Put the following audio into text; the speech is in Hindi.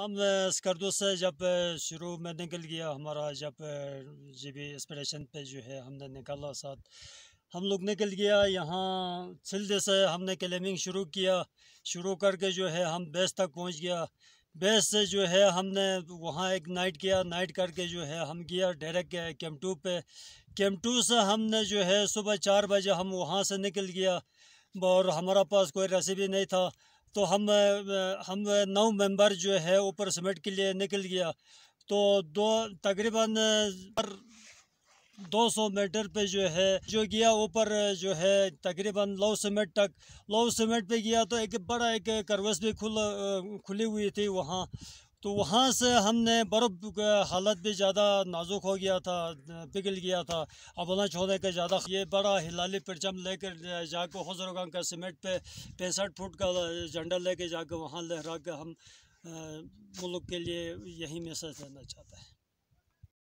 हम स्कर्दो से जब शुरू में निकल गया हमारा जब जी बी एक्सप्रेशन पे जो है हमने निकाला साथ हम लोग निकल गया यहाँ सिल्दे से हमने क्लेमिंग शुरू किया शुरू करके जो है हम बेस तक पहुँच गया बेस से जो है हमने वहाँ एक नाइट किया नाइट करके जो है हम गया डायरेक्ट कैम टू पे कैम टू से हमने जो है सुबह चार बजे हम वहाँ से निकल गया और हमारा पास कोई रेसिपी नहीं था तो हम हम नौ मेंबर जो है ऊपर समेट के लिए निकल गया तो दो तकरीबन दो सौ मीटर पे जो है जो गया ऊपर जो है तकरीबन लो सीमेंट तक लो सीमेंट पे गया तो एक बड़ा एक करवस भी खुल खुली हुई थी वहाँ तो वहाँ से हमने बर्फ़ हालत भी ज़्यादा नाजुक हो गया था पिघल गया था अबला छोड़ने का ज़्यादा ये बड़ा हिलाली परचम लेकर जाकर गंग का सीमेंट पे पैंसठ फुट का झंडा लेके जाकर वहाँ लहरा कर हम मुल्क के लिए यहीं मैसेज देना चाहते हैं